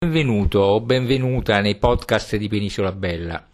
Benvenuto o benvenuta nei podcast di Penisola Bella.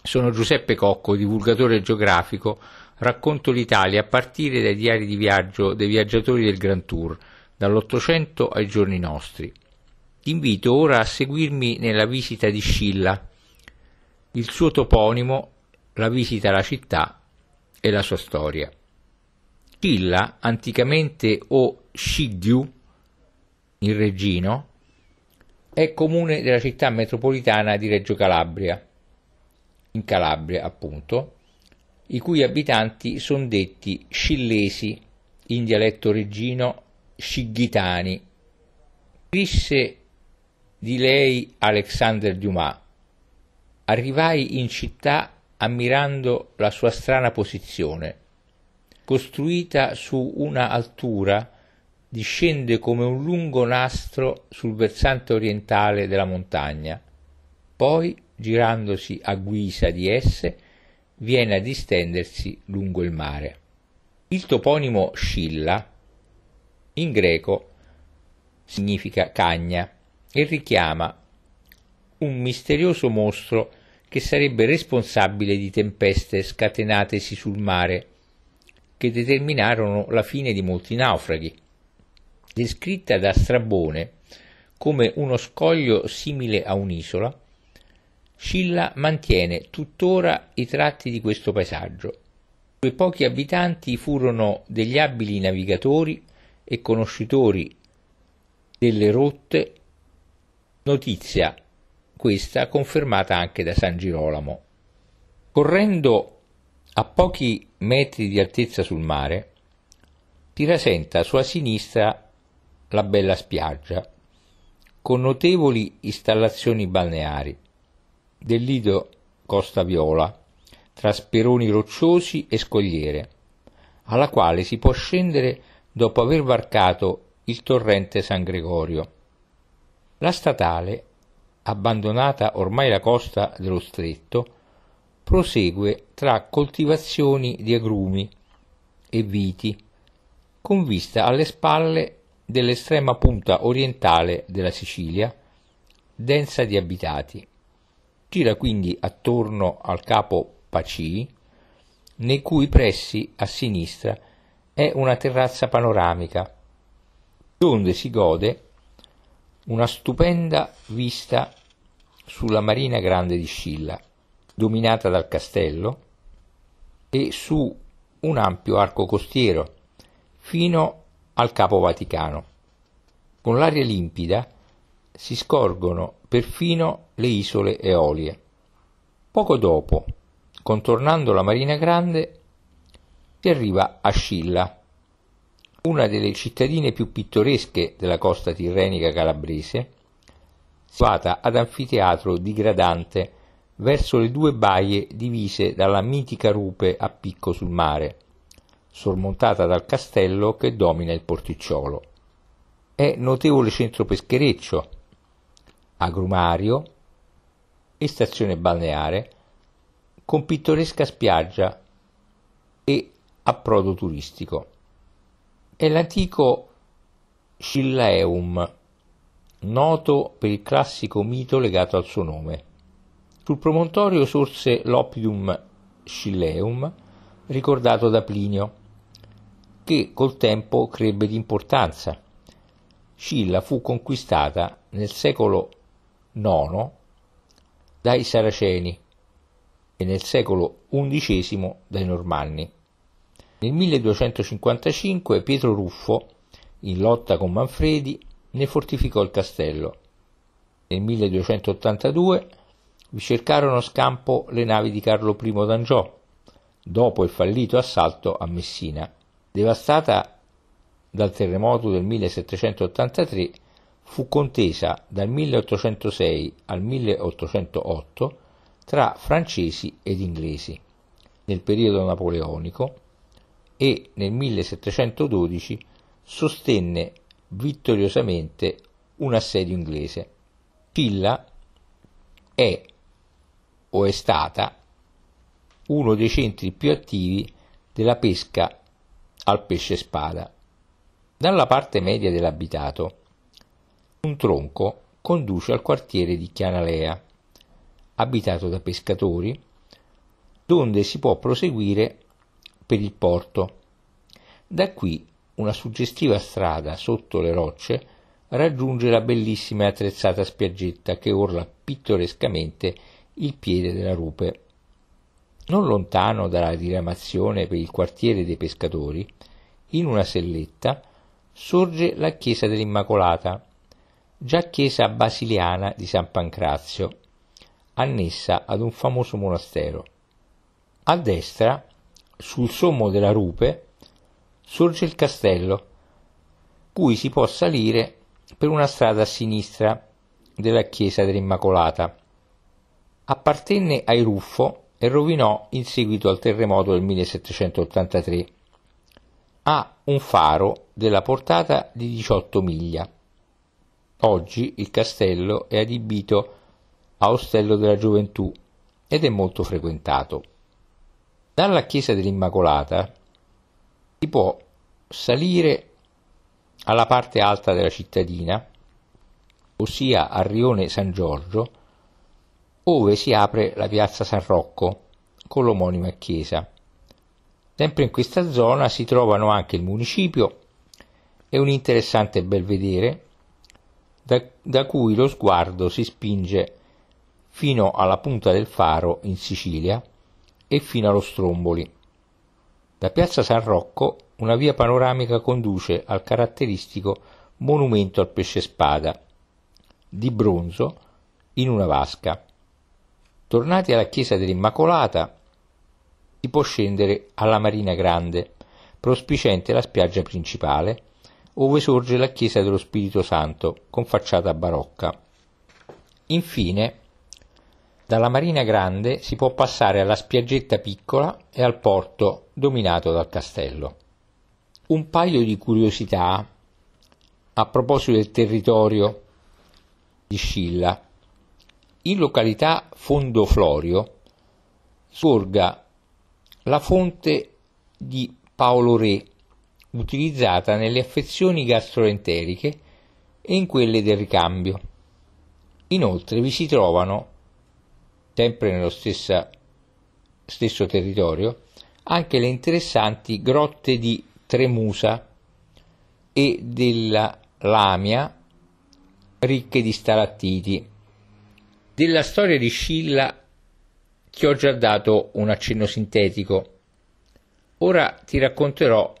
Sono Giuseppe Cocco, divulgatore geografico, racconto l'Italia a partire dai diari di viaggio dei viaggiatori del Grand Tour, dall'Ottocento ai giorni nostri. Ti invito ora a seguirmi nella visita di Scilla, il suo toponimo, la visita alla città e la sua storia. Scilla, anticamente o Scigliu, in regino, è comune della città metropolitana di Reggio Calabria, in Calabria appunto, i cui abitanti sono detti scillesi, in dialetto reggino scighitani. Scrisse di lei Alexander Dumas. Arrivai in città ammirando la sua strana posizione, costruita su una altura discende come un lungo nastro sul versante orientale della montagna, poi, girandosi a guisa di esse, viene a distendersi lungo il mare. Il toponimo Scilla, in greco, significa cagna e richiama un misterioso mostro che sarebbe responsabile di tempeste scatenatesi sul mare, che determinarono la fine di molti naufraghi descritta da Strabone come uno scoglio simile a un'isola, Scilla mantiene tuttora i tratti di questo paesaggio. I pochi abitanti furono degli abili navigatori e conoscitori delle rotte, notizia questa confermata anche da San Girolamo. Correndo a pochi metri di altezza sul mare, si rasenta a sua sinistra la bella spiaggia, con notevoli installazioni balneari, del lido Costa Viola, tra speroni rocciosi e scogliere, alla quale si può scendere dopo aver varcato il torrente San Gregorio. La statale, abbandonata ormai la costa dello stretto, prosegue tra coltivazioni di agrumi e viti, con vista alle spalle dell'estrema punta orientale della Sicilia, densa di abitati. Gira quindi attorno al capo Paci, nei cui pressi a sinistra è una terrazza panoramica, dove si gode una stupenda vista sulla Marina Grande di Scilla, dominata dal castello, e su un ampio arco costiero, fino al Capo Vaticano. Con l'aria limpida si scorgono perfino le isole Eolie. Poco dopo, contornando la Marina Grande, si arriva a Scilla, una delle cittadine più pittoresche della costa tirrenica calabrese, situata ad anfiteatro digradante verso le due baie divise dalla mitica rupe a picco sul mare, sormontata dal castello che domina il porticciolo. È notevole centro peschereccio, agrumario e stazione balneare, con pittoresca spiaggia e approdo turistico. È l'antico Scillaeum, noto per il classico mito legato al suo nome. Sul promontorio sorse l'Opidum Scilleum, ricordato da Plinio che col tempo crebbe di importanza. Scilla fu conquistata nel secolo IX dai Saraceni e nel secolo XI dai Normanni. Nel 1255 Pietro Ruffo, in lotta con Manfredi, ne fortificò il castello. Nel 1282 vi cercarono scampo le navi di Carlo I d'Angiò, dopo il fallito assalto a Messina. Devastata dal terremoto del 1783, fu contesa dal 1806 al 1808 tra francesi ed inglesi nel periodo napoleonico e nel 1712 sostenne vittoriosamente un assedio inglese. Pilla è o è stata uno dei centri più attivi della pesca al pesce spada. Dalla parte media dell'abitato un tronco conduce al quartiere di Chianalea, abitato da pescatori, donde si può proseguire per il porto. Da qui una suggestiva strada sotto le rocce raggiunge la bellissima e attrezzata spiaggetta che orla pittorescamente il piede della rupe. Non lontano dalla diramazione per il quartiere dei pescatori, in una selletta, sorge la chiesa dell'Immacolata, già chiesa basiliana di San Pancrazio, annessa ad un famoso monastero. A destra, sul sommo della rupe, sorge il castello, cui si può salire per una strada a sinistra della chiesa dell'Immacolata. Appartenne ai Ruffo e rovinò in seguito al terremoto del 1783. Ha un faro della portata di 18 miglia. Oggi il castello è adibito a ostello della gioventù ed è molto frequentato. Dalla chiesa dell'Immacolata si può salire alla parte alta della cittadina, ossia al rione San Giorgio, ove si apre la piazza San Rocco con l'omonima chiesa. Sempre in questa zona si trovano anche il municipio e un interessante belvedere da, da cui lo sguardo si spinge fino alla punta del faro in Sicilia e fino allo Stromboli. Da piazza San Rocco una via panoramica conduce al caratteristico monumento al pesce spada, di bronzo, in una vasca. Tornati alla chiesa dell'Immacolata, si può scendere alla Marina Grande, prospiciente la spiaggia principale, ove sorge la chiesa dello Spirito Santo, con facciata barocca. Infine, dalla Marina Grande si può passare alla spiaggetta piccola e al porto dominato dal castello. Un paio di curiosità a proposito del territorio di Scilla in località Fondo Florio sorga la fonte di Paolo Re, utilizzata nelle affezioni gastroenteriche e in quelle del ricambio. Inoltre vi si trovano, sempre nello stessa, stesso territorio, anche le interessanti grotte di Tremusa e della Lamia, ricche di stalattiti della storia di Scilla ti ho già dato un accenno sintetico. Ora ti racconterò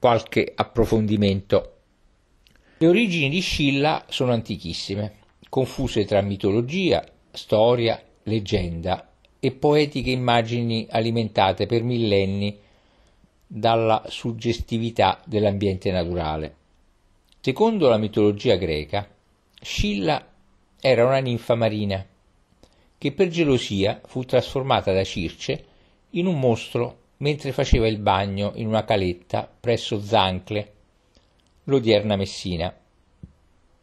qualche approfondimento. Le origini di Scilla sono antichissime, confuse tra mitologia, storia, leggenda e poetiche immagini alimentate per millenni dalla suggestività dell'ambiente naturale. Secondo la mitologia greca, Scilla era una ninfa marina, che per gelosia fu trasformata da Circe in un mostro mentre faceva il bagno in una caletta presso Zancle, l'odierna Messina.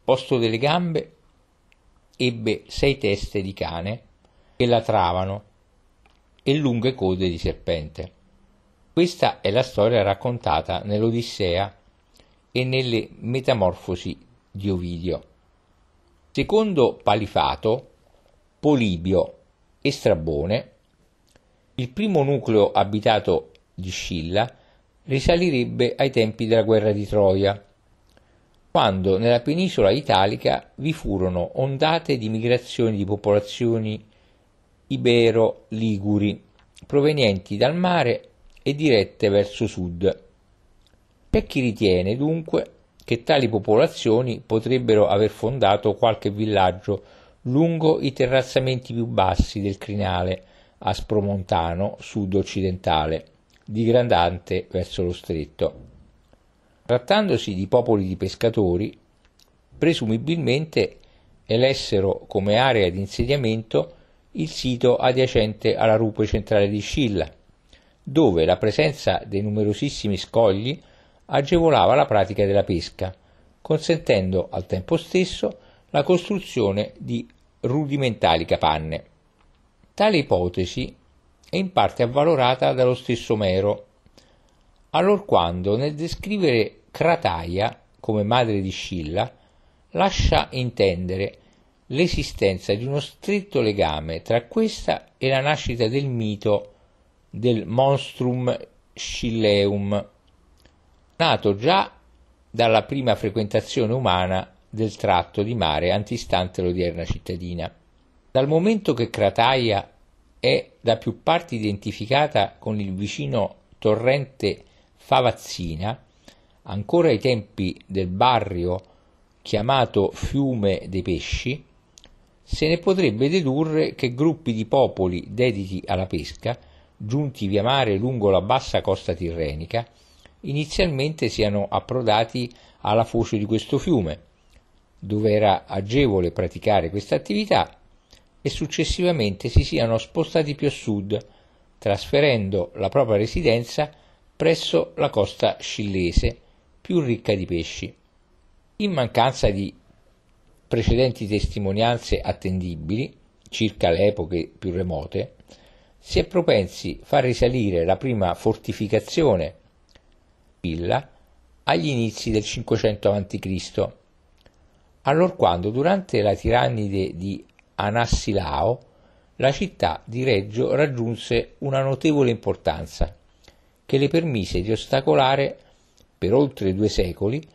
Posto delle gambe ebbe sei teste di cane che latravano e lunghe code di serpente. Questa è la storia raccontata nell'Odissea e nelle Metamorfosi di Ovidio. Secondo Palifato, Polibio e Strabone, il primo nucleo abitato di Scilla risalirebbe ai tempi della guerra di Troia, quando nella penisola italica vi furono ondate di migrazioni di popolazioni ibero-liguri provenienti dal mare e dirette verso sud. Per chi ritiene dunque che tali popolazioni potrebbero aver fondato qualche villaggio lungo i terrazzamenti più bassi del crinale aspromontano sud-occidentale, digrandante verso lo stretto. Trattandosi di popoli di pescatori, presumibilmente elessero come area di insediamento il sito adiacente alla rupe centrale di Scilla, dove la presenza dei numerosissimi scogli agevolava la pratica della pesca, consentendo al tempo stesso la costruzione di rudimentali capanne. Tale ipotesi è in parte avvalorata dallo stesso Omero, allorquando nel descrivere Crataia come madre di Scilla lascia intendere l'esistenza di uno stretto legame tra questa e la nascita del mito del monstrum scilleum nato già dalla prima frequentazione umana del tratto di mare antistante l'odierna cittadina. Dal momento che Crataia è da più parti identificata con il vicino torrente Favazzina, ancora ai tempi del barrio chiamato Fiume dei Pesci, se ne potrebbe dedurre che gruppi di popoli dediti alla pesca, giunti via mare lungo la bassa costa tirrenica, inizialmente siano approdati alla foce di questo fiume, dove era agevole praticare questa attività, e successivamente si siano spostati più a sud, trasferendo la propria residenza presso la costa scillese, più ricca di pesci. In mancanza di precedenti testimonianze attendibili, circa le epoche più remote, si è propensi a far risalire la prima fortificazione L'Aquila agli inizi del 500 a.C., allorquando durante la tirannide di Anassilao la città di Reggio raggiunse una notevole importanza, che le permise di ostacolare per oltre due secoli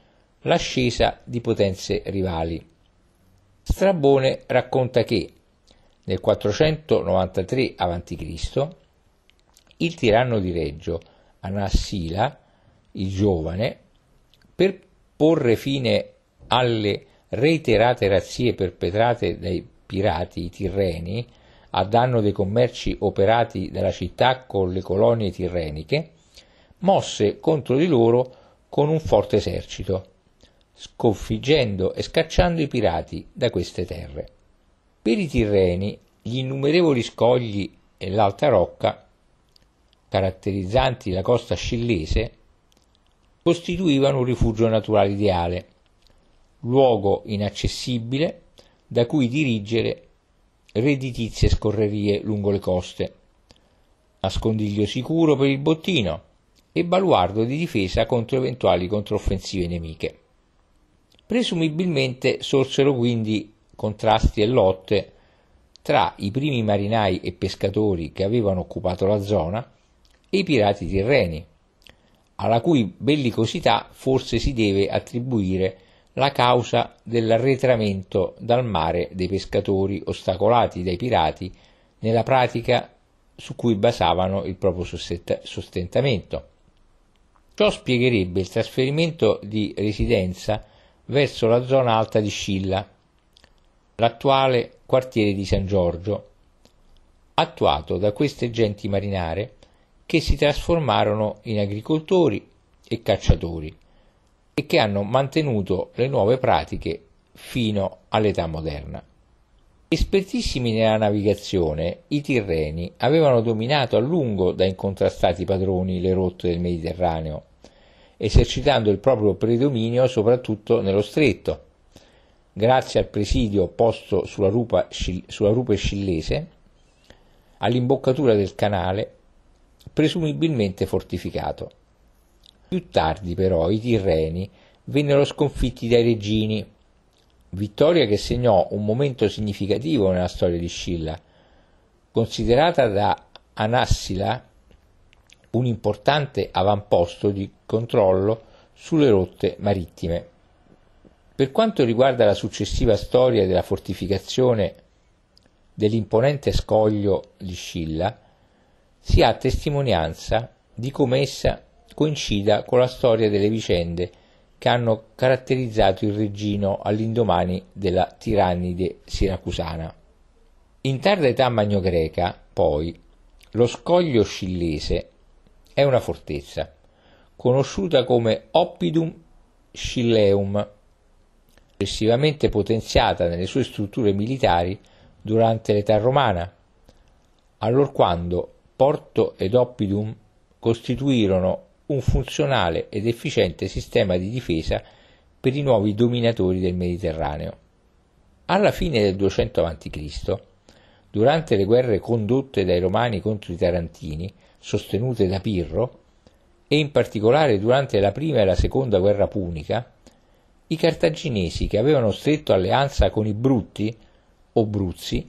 l'ascesa di potenze rivali. Strabone racconta che nel 493 a.C. il tiranno di Reggio, Anassila, il giovane per porre fine alle reiterate razzie perpetrate dai pirati tirreni a danno dei commerci operati dalla città con le colonie tirreniche, mosse contro di loro con un forte esercito, sconfiggendo e scacciando i pirati da queste terre. Per i tirreni gli innumerevoli scogli e l'alta rocca, caratterizzanti la costa scillese, costituivano un rifugio naturale ideale, luogo inaccessibile da cui dirigere redditizie scorrerie lungo le coste, nascondiglio sicuro per il bottino e baluardo di difesa contro eventuali controffensive nemiche. Presumibilmente sorsero quindi contrasti e lotte tra i primi marinai e pescatori che avevano occupato la zona e i pirati tirreni, alla cui bellicosità forse si deve attribuire la causa dell'arretramento dal mare dei pescatori ostacolati dai pirati nella pratica su cui basavano il proprio sostentamento. Ciò spiegherebbe il trasferimento di residenza verso la zona alta di Scilla, l'attuale quartiere di San Giorgio, attuato da queste genti marinare che si trasformarono in agricoltori e cacciatori e che hanno mantenuto le nuove pratiche fino all'età moderna. Espertissimi nella navigazione, i Tirreni avevano dominato a lungo da incontrastati padroni le rotte del Mediterraneo, esercitando il proprio predominio soprattutto nello stretto. Grazie al presidio posto sulla, sulla rupe scillese, all'imboccatura del canale presumibilmente fortificato. Più tardi però i Tirreni vennero sconfitti dai Regini, vittoria che segnò un momento significativo nella storia di Scilla, considerata da Anassila un importante avamposto di controllo sulle rotte marittime. Per quanto riguarda la successiva storia della fortificazione dell'imponente scoglio di Scilla, si ha testimonianza di come essa coincida con la storia delle vicende che hanno caratterizzato il Reggino all'indomani della tirannide siracusana. In tarda età magno-greca, poi, lo scoglio scillese è una fortezza, conosciuta come Oppidum Scilleum, eccessivamente potenziata nelle sue strutture militari durante l'età romana, allorquando Porto ed Oppidum costituirono un funzionale ed efficiente sistema di difesa per i nuovi dominatori del Mediterraneo. Alla fine del 200 a.C., durante le guerre condotte dai Romani contro i Tarantini, sostenute da Pirro, e in particolare durante la prima e la seconda guerra punica, i cartaginesi che avevano stretto alleanza con i Brutti o Bruzzi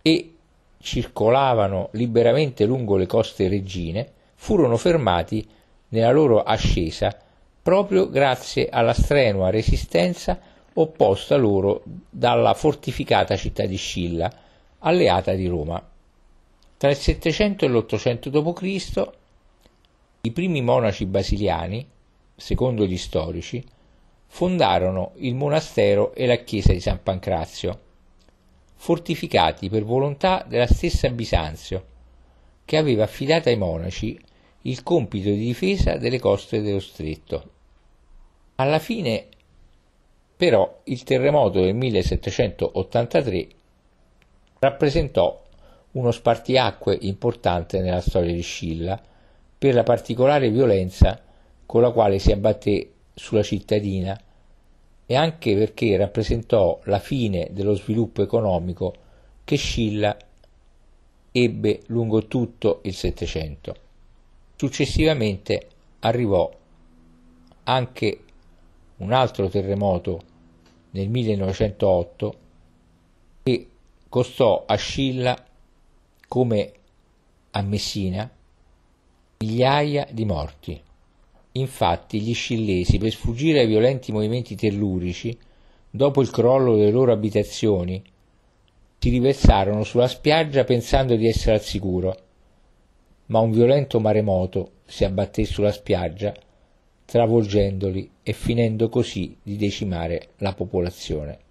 e circolavano liberamente lungo le coste reggine furono fermati nella loro ascesa proprio grazie alla strenua resistenza opposta loro dalla fortificata città di Scilla, alleata di Roma. Tra il 700 e l'800 d.C. i primi monaci basiliani, secondo gli storici, fondarono il monastero e la chiesa di San Pancrazio fortificati per volontà della stessa Bisanzio, che aveva affidato ai monaci il compito di difesa delle coste dello stretto. Alla fine, però, il terremoto del 1783 rappresentò uno spartiacque importante nella storia di Scilla per la particolare violenza con la quale si abbatté sulla cittadina e anche perché rappresentò la fine dello sviluppo economico che Scilla ebbe lungo tutto il Settecento. Successivamente arrivò anche un altro terremoto nel 1908 che costò a Scilla come a Messina migliaia di morti. Infatti gli scillesi per sfuggire ai violenti movimenti tellurici, dopo il crollo delle loro abitazioni, si riversarono sulla spiaggia pensando di essere al sicuro. Ma un violento maremoto si abbatté sulla spiaggia, travolgendoli e finendo così di decimare la popolazione.